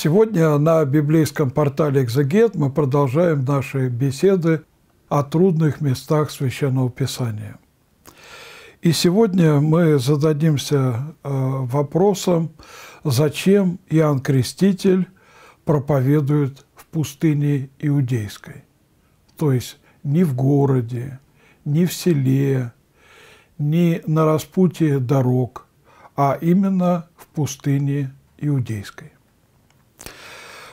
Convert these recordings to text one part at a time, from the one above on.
Сегодня на библейском портале «Экзегет» мы продолжаем наши беседы о трудных местах Священного Писания. И сегодня мы зададимся э, вопросом, зачем Иоанн Креститель проповедует в пустыне Иудейской, то есть не в городе, не в селе, не на распутье дорог, а именно в пустыне Иудейской.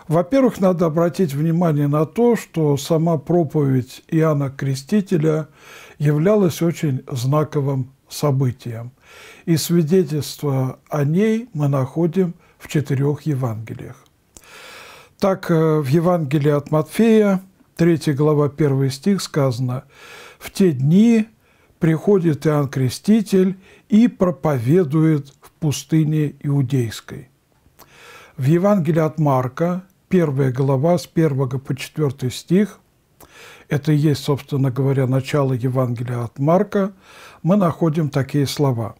Во-первых, надо обратить внимание на то, что сама проповедь Иоанна Крестителя являлась очень знаковым событием. И свидетельство о ней мы находим в четырех Евангелиях. Так, э, в Евангелии от Матфея, 3 глава, 1 стих сказано «В те дни приходит Иоанн Креститель и проповедует в пустыне Иудейской». В Евангелии от Марка, первая глава с 1 по 4 стих, это и есть, собственно говоря, начало Евангелия от Марка, мы находим такие слова.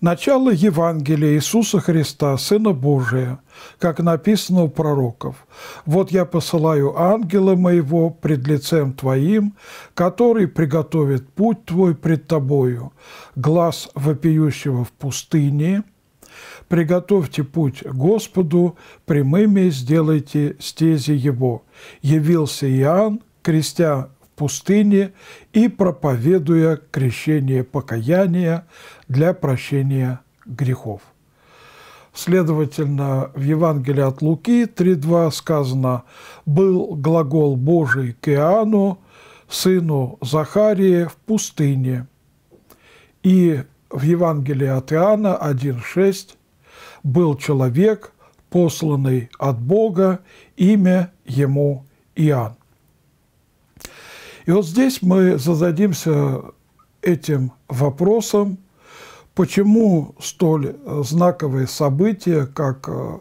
«Начало Евангелия Иисуса Христа, Сына Божия, как написано у пророков. Вот я посылаю ангела моего пред лицем твоим, который приготовит путь твой пред тобою, глаз вопиющего в пустыне – приготовьте путь Господу, прямыми сделайте стези Его. Явился Иоанн, крестя в пустыне и проповедуя крещение покаяния для прощения грехов. Следовательно, в Евангелии от Луки 3.2 сказано «Был глагол Божий к Иоанну, сыну Захарии, в пустыне». И в Евангелии от Иоанна 1.6 был человек, посланный от Бога, имя ему Иоанн. И вот здесь мы зададимся этим вопросом, почему столь э, знаковые события, как э,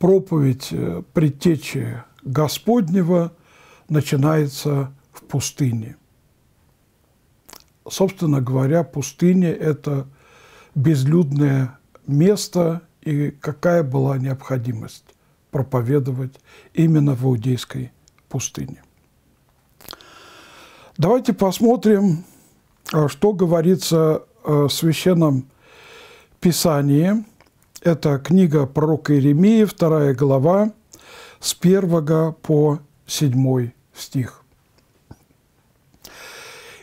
проповедь э, предтечи Господнего, начинается в пустыне. Собственно говоря, пустыня – это безлюдное место, и какая была необходимость проповедовать именно в Иудейской пустыне. Давайте посмотрим, а, что говорится а, в Священном Писании. Это книга пророка Иеремии, вторая глава, с 1 по 7 стих.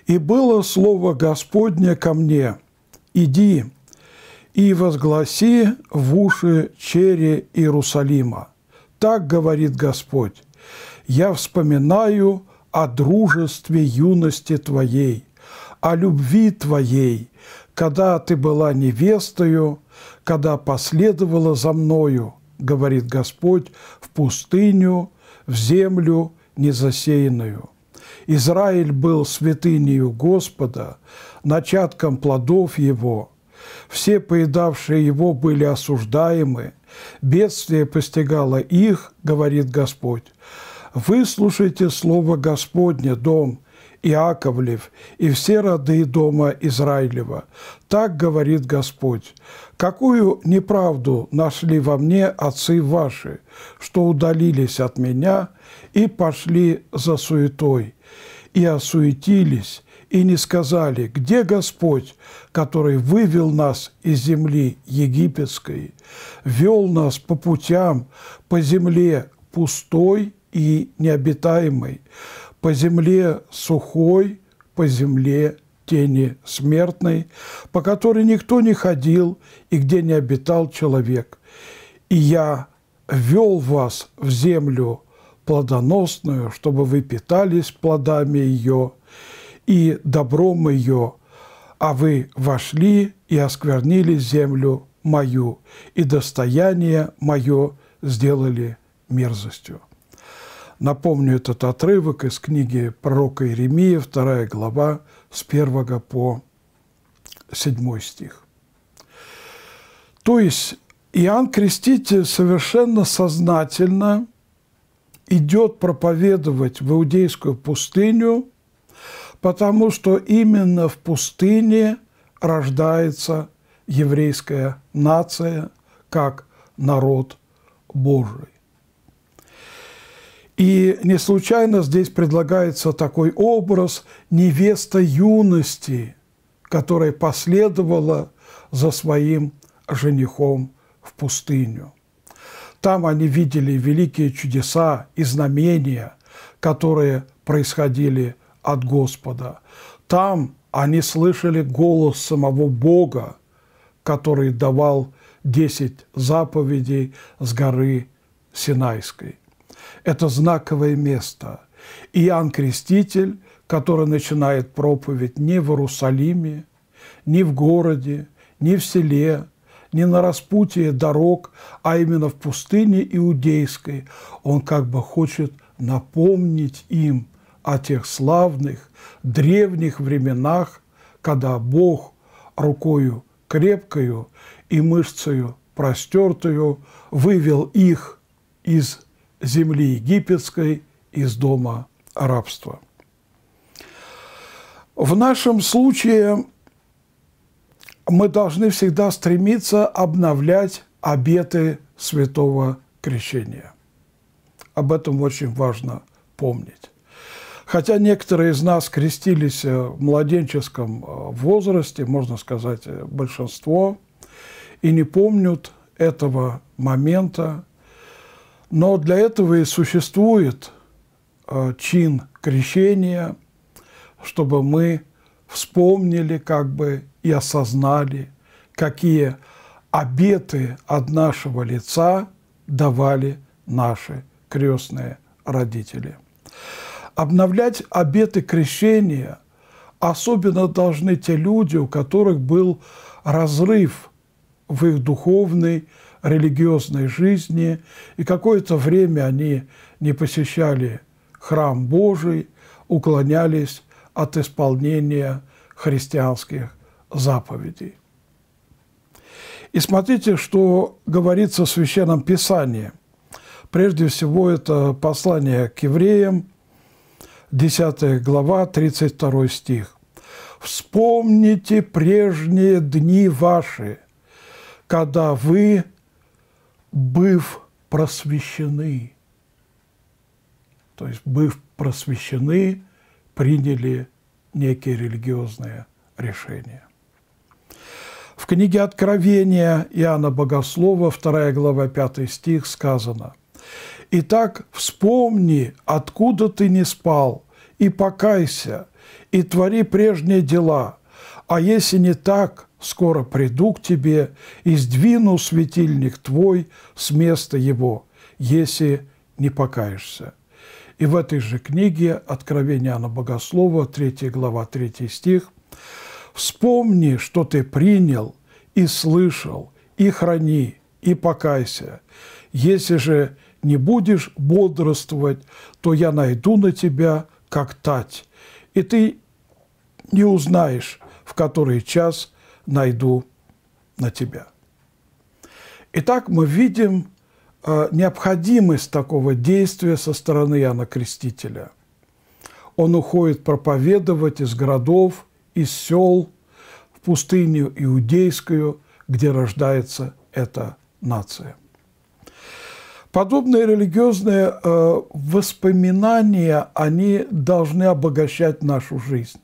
«И было слово Господне ко мне, иди, и возгласи в уши чере Иерусалима. Так говорит Господь, я вспоминаю о дружестве юности Твоей, о любви Твоей, когда Ты была невестою, когда последовала за мною, говорит Господь, в пустыню, в землю незасеянную. Израиль был святынею Господа, начатком плодов Его – все поедавшие его были осуждаемы. Бедствие постигало их, говорит Господь. Выслушайте слово Господне, дом Иаковлев, и все роды дома Израилева. Так говорит Господь. Какую неправду нашли во мне отцы ваши, что удалились от меня и пошли за суетой, и осуетились, и не сказали, где Господь, который вывел нас из земли египетской, вел нас по путям, по земле пустой и необитаемой, по земле сухой, по земле тени смертной, по которой никто не ходил и где не обитал человек. И я вел вас в землю плодоносную, чтобы вы питались плодами ее, и добром ее, а вы вошли и осквернили землю мою, и достояние мое сделали мерзостью. Напомню этот отрывок из книги пророка Иеремии, вторая глава, с 1 по 7 стих. То есть Иоанн Креститель совершенно сознательно идет проповедовать в иудейскую пустыню – потому что именно в пустыне рождается еврейская нация как народ Божий. И не случайно здесь предлагается такой образ невеста юности, которая последовала за своим женихом в пустыню. Там они видели великие чудеса и знамения, которые происходили от Господа. Там они слышали голос самого Бога, который давал десять заповедей с горы Синайской. Это знаковое место. Иоанн Креститель, который начинает проповедь не в Иерусалиме, не в городе, не в селе, не на распутье дорог, а именно в пустыне иудейской. Он как бы хочет напомнить им о тех славных, древних временах, когда Бог рукою крепкою и мышцею простертую вывел их из земли египетской, из дома рабства. В нашем случае мы должны всегда стремиться обновлять обеты святого крещения. Об этом очень важно помнить. Хотя некоторые из нас крестились э, в младенческом э, возрасте, можно сказать, э, большинство, и не помнят этого момента. Но для этого и существует чин крещения, чтобы мы вспомнили как бы и осознали, какие обеты от нашего лица давали наши крестные родители. Обновлять обеты крещения особенно должны те люди, у которых был разрыв в их духовной, религиозной жизни, и какое-то время они не посещали храм Божий, уклонялись от исполнения христианских заповедей. И смотрите, что говорится в Священном Писании. Прежде всего, это послание к евреям, 10 глава, 32 стих. «Вспомните прежние дни ваши, когда вы, быв просвещены». То есть, быв просвещены, приняли некие религиозные решения. В книге Откровения Иоанна Богослова, 2 глава, 5 стих сказано «Итак, вспомни, откуда ты не спал, и покайся, и твори прежние дела, а если не так, скоро приду к тебе и сдвину светильник твой с места его, если не покаешься». И в этой же книге «Откровение Анна Богослова», 3 глава, 3 стих, «Вспомни, что ты принял и слышал, и храни, и покайся. Если же не будешь бодрствовать, то я найду на тебя как тать, и ты не узнаешь, в который час найду на тебя. Итак, мы видим э, необходимость такого действия со стороны Иоанна Крестителя. Он уходит проповедовать из городов, из сел, в пустыню иудейскую, где рождается эта нация. Подобные религиозные э, воспоминания, они должны обогащать нашу жизнь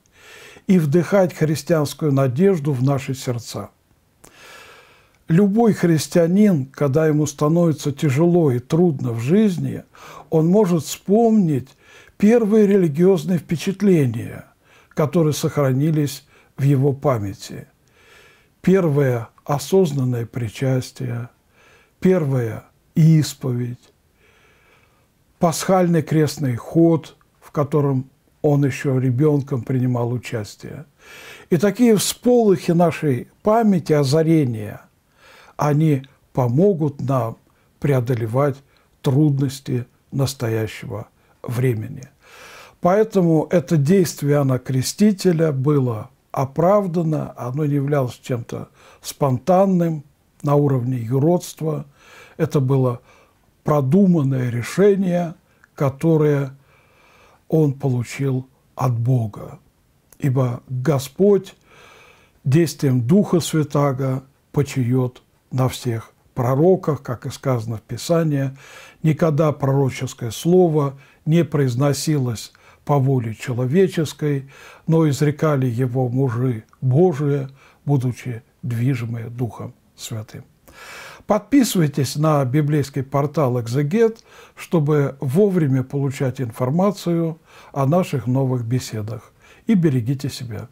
и вдыхать христианскую надежду в наши сердца. Любой христианин, когда ему становится тяжело и трудно в жизни, он может вспомнить первые религиозные впечатления, которые сохранились в его памяти. Первое – осознанное причастие, первое – исповедь, пасхальный крестный ход, в котором он еще ребенком принимал участие. И такие всполохи нашей памяти, озарения, они помогут нам преодолевать трудности настоящего времени. Поэтому это действие Иоанна Крестителя было оправдано, оно не являлось чем-то спонтанным на уровне юродства – это было продуманное решение, которое он получил от Бога. Ибо Господь действием Духа Святаго почает на всех пророках, как и сказано в Писании, никогда пророческое слово не произносилось по воле человеческой, но изрекали его мужи Божие, будучи движимые Духом Святым. Подписывайтесь на библейский портал «Экзегет», чтобы вовремя получать информацию о наших новых беседах. И берегите себя.